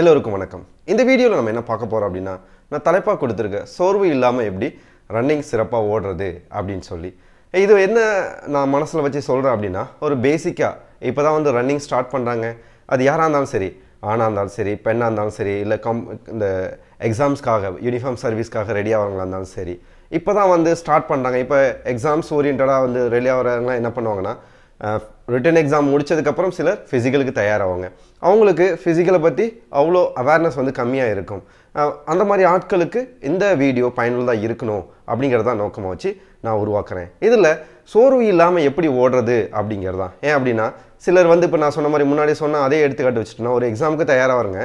எல்லோருக்கும் வணக்கம் இந்த வீடியோவில் நம்ம என்ன பார்க்க போகிறோம் அப்படின்னா நான் தலைப்பாக கொடுத்துருக்க சோர்வு இல்லாமல் எப்படி ரன்னிங் சிறப்பாக ஓடுறது அப்படின்னு சொல்லி இது என்ன நான் மனசில் வச்சு சொல்கிறேன் அப்படின்னா ஒரு பேசிக்காக இப்போ தான் வந்து ரன்னிங் ஸ்டார்ட் பண்ணுறாங்க அது யாராக இருந்தாலும் சரி ஆணாக இருந்தாலும் சரி பெண்ணாக இருந்தாலும் சரி இல்லை கம் இந்த எக்ஸாம்ஸ்க்காக யூனிஃபார்ம் சர்வீஸ்க்காக ரெடி இருந்தாலும் சரி இப்போ தான் வந்து ஸ்டார்ட் பண்ணுறாங்க இப்போ எக்ஸாம்ஸ் ஓரியன்டாக வந்து ரெடி ஆகிறவங்களாம் என்ன பண்ணுவாங்கன்னா ரிட்டன் எக்ஸாம் முடித்ததுக்கப்புறம் சிலர் ஃபிசிக்கலுக்கு தயாராகுவாங்க அவங்களுக்கு ஃபிசிக்கலை பற்றி அவ்வளோ அவேர்னஸ் வந்து கம்மியாக இருக்கும் அந்த மாதிரி ஆட்களுக்கு இந்த வீடியோ பயனுள்ளதாக இருக்கணும் அப்படிங்கிறதான் நோக்கமாக வச்சு நான் உருவாக்குறேன் இதில் சோர்வு இல்லாமல் எப்படி ஓடுறது அப்படிங்கிறதான் ஏன் அப்படின்னா சிலர் வந்து இப்போ நான் சொன்ன மாதிரி முன்னாடி சொன்ன அதே எடுத்துக்காட்டு வச்சுட்டோன்னா ஒரு எக்ஸாமுக்கு தயாராக வருங்க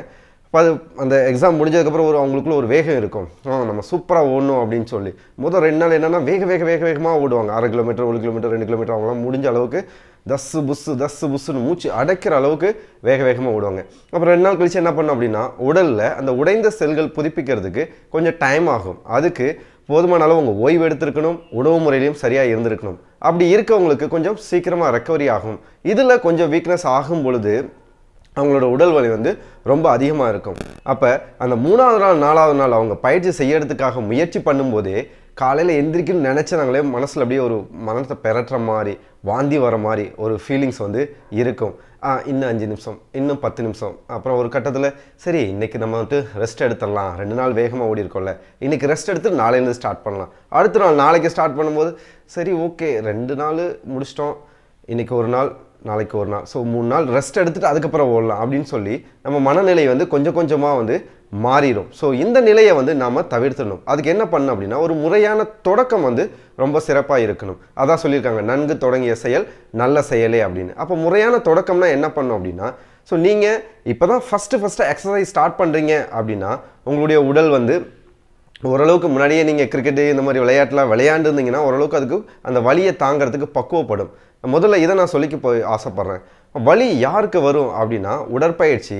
அது அந்த எக்ஸாம் முடிஞ்சதுக்கப்புறம் ஒரு அவங்களுக்குள்ள ஒரு வேகம் இருக்கும் நம்ம சூப்பராக ஓடணும் அப்படின்னு சொல்லி முதல் ரெண்டு நாள் என்னென்னா வேக வேக வேக வேகமாக ஓடுவாங்க அரை கிலோமீட்டர் ஒரு கிலோமீட்டர் ரெண்டு கிலோமீட்டர் அவங்களாம் முடிஞ்ச அளவுக்கு தஸ்ஸு புஸ்ஸு தஸ்ஸு புஸ்ஸுன்னு மூச்சு அடைக்கிற அளவுக்கு வேக வேகமாக விடுவாங்க அப்புறம் ரெண்டு நாள் கழித்து என்ன பண்ணோம் அப்படின்னா உடலில் அந்த உடைந்த செல்கள் புதுப்பிக்கிறதுக்கு கொஞ்சம் டைம் ஆகும் அதுக்கு போதுமான அளவு உங்கள் ஓய்வு எடுத்திருக்கணும் உணவு முறையிலையும் சரியாக இருந்திருக்கணும் அப்படி இருக்கவங்களுக்கு கொஞ்சம் சீக்கிரமாக ரெக்கவரி ஆகும் இதில் கொஞ்சம் வீக்னஸ் ஆகும் பொழுது அவங்களோட உடல் வலி வந்து ரொம்ப அதிகமாக இருக்கும் அப்போ அந்த மூணாவது நாள் நாலாவது நாள் அவங்க பயிற்சி செய்யறதுக்காக முயற்சி பண்ணும்போதே காலையில் எந்திரிக்கணும்னு நினச்சாங்களே மனசில் அப்படியே ஒரு மனத்தை பெறற்ற மாதிரி வாந்தி வர மாதிரி ஒரு ஃபீலிங்ஸ் வந்து இருக்கும் இன்னும் அஞ்சு நிமிஷம் இன்னும் பத்து நிமிஷம் அப்புறம் ஒரு கட்டத்தில் சரி இன்றைக்கி நம்ம வந்துட்டு ரெஸ்ட் எடுத்துடலாம் ரெண்டு நாள் வேகமாக ஓடி இருக்கோம்ல இன்றைக்கி ரெஸ்ட் எடுத்து நாளையிலேருந்து ஸ்டார்ட் பண்ணலாம் அடுத்த நாள் நாளைக்கு ஸ்டார்ட் பண்ணும்போது சரி ஓகே ரெண்டு நாள் முடிச்சிட்டோம் இன்றைக்கி ஒரு நாள் நாளைக்கு ஒரு நாள் ஸோ மூணு நாள் ரெஸ்ட் எடுத்துகிட்டு அதுக்கப்புறம் ஓடலாம் அப்படின்னு சொல்லி நம்ம மனநிலை வந்து கொஞ்சம் கொஞ்சமாக வந்து மாறிடும் ஸோ இந்த நிலையை வந்து நாம் தவிர்த்தணும் அதுக்கு என்ன பண்ணணும் அப்படின்னா ஒரு முறையான தொடக்கம் வந்து ரொம்ப சிறப்பாக இருக்கணும் அதான் சொல்லியிருக்காங்க நன்கு தொடங்கிய செயல் நல்ல செயலே அப்படின்னு அப்போ முறையான தொடக்கம்னா என்ன பண்ணும் அப்படின்னா ஸோ நீங்கள் இப்போ தான் ஃபஸ்ட்டு ஃபஸ்ட்டு எக்ஸசைஸ் ஸ்டார்ட் பண்ணுறீங்க அப்படின்னா உங்களுடைய உடல் வந்து ஓரளவுக்கு முன்னாடியே நீங்கள் கிரிக்கெட்டு இந்த மாதிரி விளையாட்டுலாம் விளையாண்டுருந்தீங்கன்னா ஓரளவுக்கு அதுக்கு அந்த வழியை தாங்கிறதுக்கு பக்குவப்படும் முதல்ல இதை நான் சொல்லிக்க போய் ஆசைப்பட்றேன் வலி யாருக்கு வரும் அப்படின்னா உடற்பயிற்சி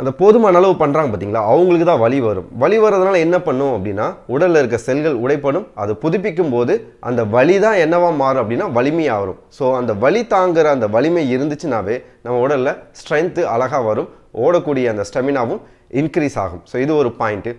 அந்த போதுமான அளவு பண்ணுறாங்க பார்த்தீங்களா அவங்களுக்கு தான் வலி வரும் வலி வர்றதுனால என்ன பண்ணும் அப்படின்னா உடலில் இருக்க செல்கள் உடைப்படும் அதை புதுப்பிக்கும் போது அந்த வலி தான் என்னவாக மாறும் அப்படின்னா வலிமையாக வரும் ஸோ அந்த வலி தாங்குகிற அந்த வலிமை இருந்துச்சுனாவே நம்ம உடலில் ஸ்ட்ரென்த்து அழகாக வரும் ஓடக்கூடிய அந்த ஸ்டெமினாவும் இன்க்ரீஸ் ஆகும் ஸோ இது ஒரு பாயிண்ட்டு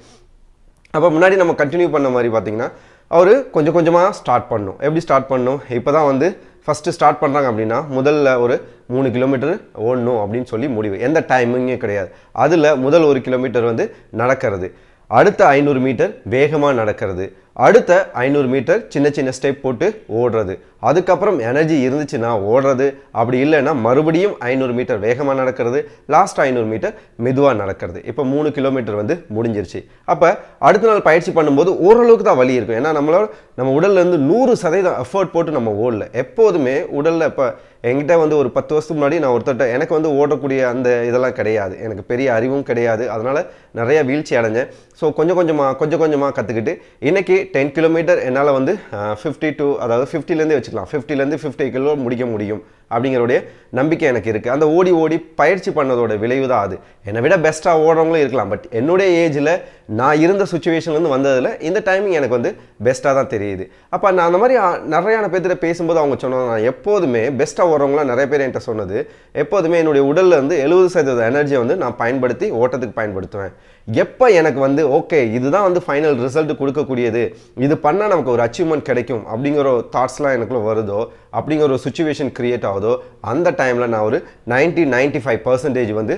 அப்போ முன்னாடி நம்ம கண்டினியூ பண்ண மாதிரி பார்த்திங்கன்னா அவர் கொஞ்சம் கொஞ்சமாக ஸ்டார்ட் பண்ணும் எப்படி ஸ்டார்ட் பண்ணும் இப்போ தான் வந்து ஃபஸ்ட்டு ஸ்டார்ட் பண்ணுறாங்க அப்படின்னா முதல்ல ஒரு மூணு கிலோமீட்டர் ஓடணும் அப்படின்னு சொல்லி முடிவு எந்த டைமிங்கே கிடையாது அதில் முதல் ஒரு கிலோமீட்டர் வந்து நடக்கிறது அடுத்த ஐநூறு மீட்டர் வேகமாக நடக்கிறது அடுத்த ஐநூறு மீட்டர் சின்ன சின்ன ஸ்டெப் போட்டு ஓடுறது அதுக்கப்புறம் எனர்ஜி இருந்துச்சுன்னா ஓடுறது அப்படி இல்லைன்னா மறுபடியும் ஐநூறு மீட்டர் வேகமாக நடக்கிறது லாஸ்ட் ஐநூறு மீட்டர் மெதுவாக நடக்கிறது இப்போ மூணு கிலோமீட்டர் வந்து முடிஞ்சிருச்சு அப்போ அடுத்த நாள் பயிற்சி பண்ணும்போது ஓரளவுக்கு தான் வலி இருக்கும் ஏன்னா நம்மளோட நம்ம உடல்லேருந்து நூறு சதவீதம் எஃபர்ட் போட்டு நம்ம ஓடல எப்போதுமே உடலில் இப்போ என்கிட்ட வந்து ஒரு பத்து வருஷத்துக்கு முன்னாடி நான் ஒருத்தர்கிட்ட எனக்கு வந்து ஓடக்கூடிய அந்த இதெல்லாம் கிடையாது எனக்கு பெரிய அறிவும் கிடையாது அதனால் நிறைய வீழ்ச்சி அடைஞ்சேன் ஸோ கொஞ்சம் கொஞ்சமாக கொஞ்சம் கொஞ்சமாக கற்றுக்கிட்டு இன்றைக்கி டென் கிலோமீட்டர் என்னால் வந்து ஃபிஃப்டி டூ அதாவது ஃபிஃப்டிலேருந்து வச்சுக்கலாம் ஃபிஃப்டிலேருந்து ஃபிஃப்டி கிலோ முடிக்க முடியும் அப்படிங்கிறோடைய நம்பிக்கை எனக்கு இருக்குது அந்த ஓடி ஓடி பயிற்சி பண்ணதோட விளைவு தான் அது என்னை விட பெஸ்ட்டாக ஓடுறவங்களும் இருக்கலாம் பட் என்னுடைய ஏஜில் நான் இருந்த சுச்சுவேஷன்லேருந்து வந்ததில் இந்த டைமிங் எனக்கு வந்து பெஸ்ட்டாக தான் தெரியுது அப்போ நான் அந்த மாதிரி நிறையான பேர்த்திட்ட பேசும்போது அவங்க சொன்னாங்க நான் எப்போதுமே பெஸ்ட்டாக ஓடுறவங்களாம் நிறைய பேர் என்கிட்ட சொன்னது எப்போதுமே என்னுடைய உடலில் வந்து எழுபது சதவீத எனர்ஜியை வந்து நான் பயன்படுத்தி ஓட்டத்துக்கு பயன்படுத்துவேன் எப்போ எனக்கு வந்து ஓகே இதுதான் வந்து ஃபைனல் ரிசல்ட் கொடுக்கக்கூடியது இது பண்ணால் நமக்கு ஒரு அச்சீவ்மெண்ட் கிடைக்கும் அப்படிங்கிற ஒரு தாட்ஸ்லாம் எனக்குள்ள வருதோ அப்படிங்கிற ஒரு சுச்சுவேஷன் க்ரியேட் ஆகும் ஆகுதோ அந்த டைமில் நான் ஒரு நைன்டி நைன்ட்டி ஃபைவ் பர்சன்டேஜ் வந்து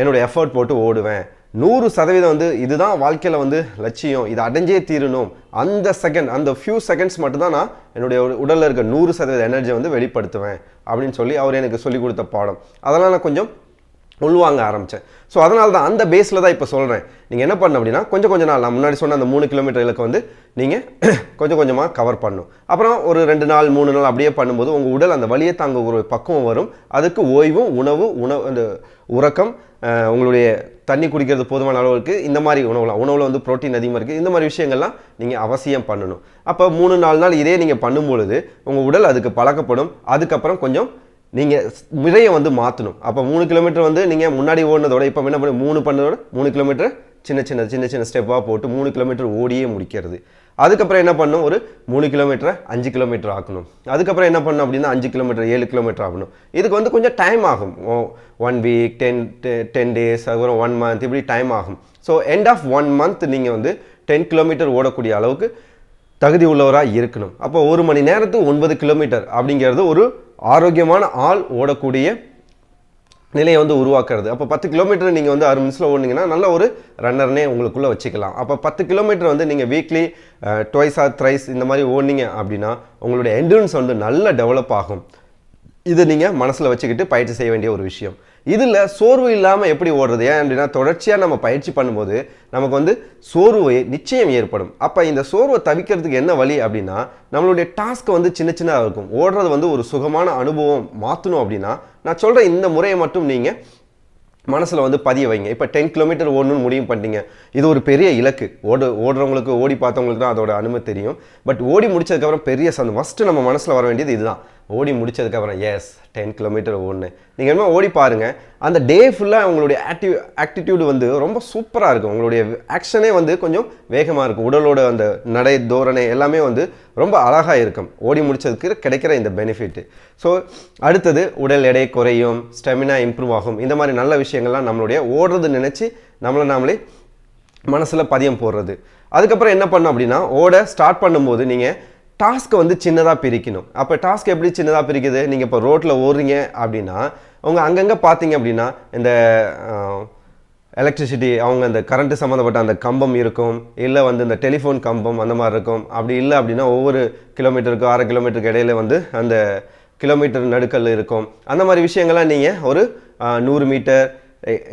என்னோடய எஃபர்ட் போட்டு ஓடுவேன் நூறு சதவீதம் வந்து இதுதான் வாழ்க்கையில் வந்து லட்சியம் இதை அடைஞ்சே தீரணும் அந்த செகண்ட் அந்த ஃபியூ செகண்ட்ஸ் மட்டும்தான் நான் என்னுடைய உடலில் இருக்க நூறு சதவீத எனர்ஜியை வந்து வெளிப்படுத்துவேன் அப்படின்னு சொல்லி அவர் எனக்கு சொல்லிக் கொடுத்த பாடம் அதெல்லாம் நான் கொஞ்சம் உள்வாங்க ஆரம்பித்தேன் ஸோ அதனால தான் அந்த பேஸில் தான் இப்போ சொல்கிறேன் நீங்கள் என்ன பண்ண அப்படின்னா கொஞ்சம் கொஞ்சம் நாள் நான் முன்னாடி சொன்ன அந்த மூணு கிலோமீட்டர் வந்து நீங்கள் கொஞ்சம் கொஞ்சமாக கவர் பண்ணும் அப்புறம் ஒரு ரெண்டு நாள் மூணு நாள் அப்படியே பண்ணும்போது உங்கள் உடல் அந்த வழியை தாங்க ஒரு பக்குவம் வரும் அதுக்கு ஓய்வும் உணவு உணவு அந்த உறக்கம் உங்களுடைய தண்ணி குடிக்கிறது போதுமான அளவுக்கு இந்த மாதிரி உணவுலாம் உணவில் வந்து ப்ரோட்டீன் அதிகமாக இருக்குது இந்த மாதிரி விஷயங்கள்லாம் நீங்கள் அவசியம் பண்ணணும் அப்போ மூணு நாலு நாள் இதே நீங்கள் பண்ணும்பொழுது உங்கள் உடல் அதுக்கு பழக்கப்படும் அதுக்கப்புறம் கொஞ்சம் நீங்கள் முறையை வந்து மாற்றணும் அப்போ மூணு கிலோமீட்டர் வந்து நீங்கள் முன்னாடி ஓடினதோட இப்போ என்ன பண்ணி மூணு பண்ணதோட மூணு கிலோமீட்டர் சின்ன சின்ன சின்ன சின்ன ஸ்டெப்பாக போட்டு மூணு கிலோமீட்டர் ஓடியே முடிக்கிறது அதுக்கப்புறம் என்ன பண்ணும் ஒரு மூணு கிலோமீட்டரை அஞ்சு கிலோமீட்டர் ஆக்கணும் அதுக்கப்புறம் என்ன பண்ணும் அப்படின்னா அஞ்சு கிலோமீட்டர் ஏழு கிலோமீட்டர் ஆகணும் இதுக்கு வந்து கொஞ்சம் டைம் ஆகும் one week ten ten days அதுக்கப்புறம் ஒன் மந்த் இப்படி டைம் ஆகும் so end of one month நீங்கள் வந்து டென் கிலோமீட்டர் ஓடக்கூடிய அளவுக்கு தகுதி உள்ளவராக இருக்கணும் அப்போ ஒரு மணி நேரத்துக்கு ஒன்பது கிலோமீட்டர் அப்படிங்கிறது ஒரு ஆரோக்கியமான ஆள் ஓடக்கூடிய நிலையை வந்து உருவாக்குறது அப்போ பத்து கிலோமீட்டர் நீங்கள் வந்து ஆறு நிமிஷத்தில் ஓடுனீங்கன்னா நல்ல ஒரு ரன்னர்னே உங்களுக்குள்ளே வச்சுக்கலாம் அப்போ பத்து கிலோமீட்டர் வந்து நீங்கள் வீக்லி டொய்ஸ் ஆர் த்ரைஸ் இந்த மாதிரி ஓடினீங்க அப்படின்னா உங்களுடைய என்ட்ரன்ஸ் வந்து நல்லா டெவலப் ஆகும் இது நீங்கள் மனசில் வச்சுக்கிட்டு பயிற்சி செய்ய வேண்டிய ஒரு விஷயம் இதில் சோர்வு இல்லாமல் எப்படி ஓடுறது ஏன் அப்படின்னா தொடர்ச்சியாக நம்ம பயிற்சி பண்ணும்போது நமக்கு வந்து சோர்வு நிச்சயம் ஏற்படும் அப்போ இந்த சோர்வை தவிக்கிறதுக்கு என்ன வழி அப்படின்னா நம்மளுடைய டாஸ்க் வந்து சின்ன சின்னதாக இருக்கும் ஓடுறது வந்து ஒரு சுகமான அனுபவம் மாற்றணும் அப்படின்னா நான் சொல்கிற இந்த முறையை மட்டும் நீங்கள் மனசில் வந்து பதிய வைங்க இப்போ டென் கிலோமீட்டர் ஓடணும்னு முடிவு பண்ணிட்டீங்க இது ஒரு பெரிய இலக்கு ஓடு ஓடுறவங்களுக்கு ஓடி பார்த்தவங்களுக்கு தான் அதோட அனுமதி தெரியும் பட் ஓடி முடிச்சதுக்கப்புறம் பெரிய சந்தோஷம் ஃபஸ்ட்டு நம்ம மனசில் வர வேண்டியது இதுதான் ஓடி முடிச்சதுக்கப்புறம் எஸ் டென் கிலோமீட்டர் ஒன்று நீங்கள் என்ன ஓடி பாருங்கள் அந்த டே ஃபுல்லாக உங்களுடைய ஆக்டிவ் ஆக்டிடியூடு வந்து ரொம்ப சூப்பராக இருக்கும் உங்களுடைய ஆக்ஷனே வந்து கொஞ்சம் வேகமாக இருக்கும் உடலோட அந்த நடை தோரணை எல்லாமே வந்து ரொம்ப அழகாக இருக்கும் ஓடி முடிச்சதுக்கு கிடைக்கிற இந்த பெனிஃபிட்டு ஸோ அடுத்தது உடல் எடை குறையும் ஸ்டெமினா இம்ப்ரூவ் ஆகும் இந்த மாதிரி நல்ல விஷயங்கள்லாம் நம்மளுடைய ஓடுறது நினச்சி நம்மளை நாமளே மனசில் பதியம் போடுறது அதுக்கப்புறம் என்ன பண்ணோம் அப்படின்னா ஓட ஸ்டார்ட் பண்ணும்போது நீங்கள் டாஸ்க்கை வந்து சின்னதாக பிரிக்கணும் அப்போ டாஸ்க் எப்படி சின்னதாக பிரிக்குது நீங்கள் இப்போ ரோட்டில் ஓடுறீங்க அப்படின்னா அவங்க அங்கங்கே பார்த்தீங்க அப்படின்னா இந்த எலக்ட்ரிசிட்டி அவங்க அந்த கரண்ட்டு சம்மந்தப்பட்ட அந்த கம்பம் இருக்கும் இல்லை வந்து இந்த டெலிஃபோன் கம்பம் அந்த மாதிரி இருக்கும் அப்படி இல்லை அப்படின்னா ஒவ்வொரு கிலோமீட்டருக்கும் அரை கிலோமீட்டருக்கு இடையில வந்து அந்த கிலோமீட்டர் நடுக்கல் இருக்கும் அந்த மாதிரி விஷயங்கள்லாம் நீங்கள் ஒரு நூறு மீட்டர்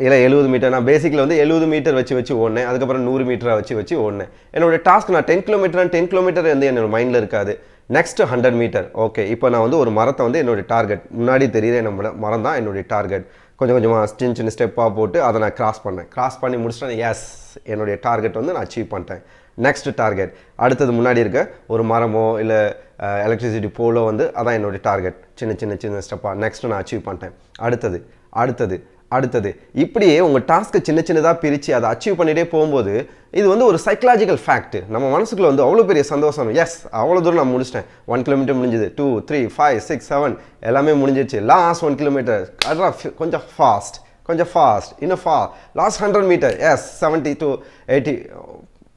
இல்லை எழுபது மீட்டர் நான் பேசிக்கில் வந்து எழுபது மீட்டர் வச்சு வச்சு ஓடினேன் அதுக்கப்புறம் நூறு மீட்டராக வச்சு வச்சு ஓடினேன் என்னோடய டாஸ்க் நான் டென் கிலோமீட்டர் டென் கிலோமீட்டர் வந்து என்னோட மைண்டில் இருக்காது நெக்ஸ்ட் ஹண்ட்ரட் மீட்டர் ஓகே இப்போ நான் வந்து ஒரு மரத்தை வந்து என்னுடைய டார்கெட் முன்னாடி தெரியுற என்னோட மரம் தான் என்னுடைய டார்கெட் கொஞ்சம் கொஞ்சமாக சின்ன சின்ன ஸ்டெப்பாக போட்டு அதை நான் கிராஸ் பண்ணேன் கிராஸ் பண்ணி முடிச்சிட்டேன் எஸ் என்னுடைய டார்கெட் வந்து நான் அச்சீவ் பண்ணிட்டேன் நெக்ஸ்ட் டார்கெட் அடுத்தது முன்னாடி இருக்க ஒரு மரமோ இல்லை எலக்ட்ரிசிட்டி போலோ வந்து அதான் என்னுடைய டார்கெட் சின்ன சின்ன சின்ன ஸ்டெப்பாக நெக்ஸ்ட்டு நான் அச்சீவ் பண்ணிட்டேன் அடுத்தது அடுத்தது அடுத்தது இப்படியே உங்கள் டாஸ்க்கை சின்ன சின்னதாக பிரித்து அதை அச்சீவ் பண்ணிகிட்டே போகும்போது இது வந்து ஒரு சைக்கலாஜிக்கல் ஃபேக்ட் நம்ம மனசுக்குள்ள வந்து அவ்வளோ பெரிய சந்தோஷம் எஸ் அவ்வளோ தூரம் நான் முடிச்சிட்டேன் ஒன் கிலோமீட்டர் முடிஞ்சது two three five six seven எல்லாமே முடிஞ்சிருச்சு லாஸ்ட் ஒன் கிலோமீட்டர் அதெல்லாம் கொஞ்சம் ஃபாஸ்ட் கொஞ்சம் ஃபாஸ்ட் இன்னும் ஃபா லாஸ்ட் ஹண்ட்ரட் மீட்டர் எஸ் செவன்ட்டி டூ எயிட்டி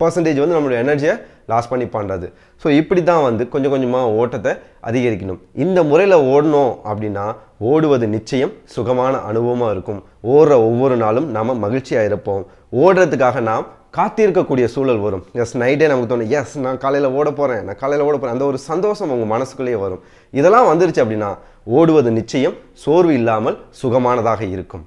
பர்சன்டேஜ் வந்து நம்மளோட எனர்ஜியை லாஸ் பண்ணி பண்ணுறது ஸோ இப்படி தான் வந்து கொஞ்சம் கொஞ்சமாக ஓட்டத்தை அதிகரிக்கணும் இந்த முறையில் ஓடணும் அப்படின்னா ஓடுவது நிச்சயம் சுகமான அனுபவமாக இருக்கும் ஓடுற ஒவ்வொரு நாளும் நாம் மகிழ்ச்சியாக இருப்போம் ஓடுறதுக்காக நாம் காத்திருக்கக்கூடிய சூழல் வரும் எஸ் நைட்டே நமக்கு தோணும் எஸ் நான் காலையில் ஓட போகிறேன் நான் காலையில் ஓட போகிறேன் அந்த ஒரு சந்தோஷம் உங்கள் மனசுக்குள்ளேயே வரும் இதெல்லாம் வந்துருச்சு அப்படின்னா ஓடுவது நிச்சயம் சோர்வு இல்லாமல் சுகமானதாக இருக்கும்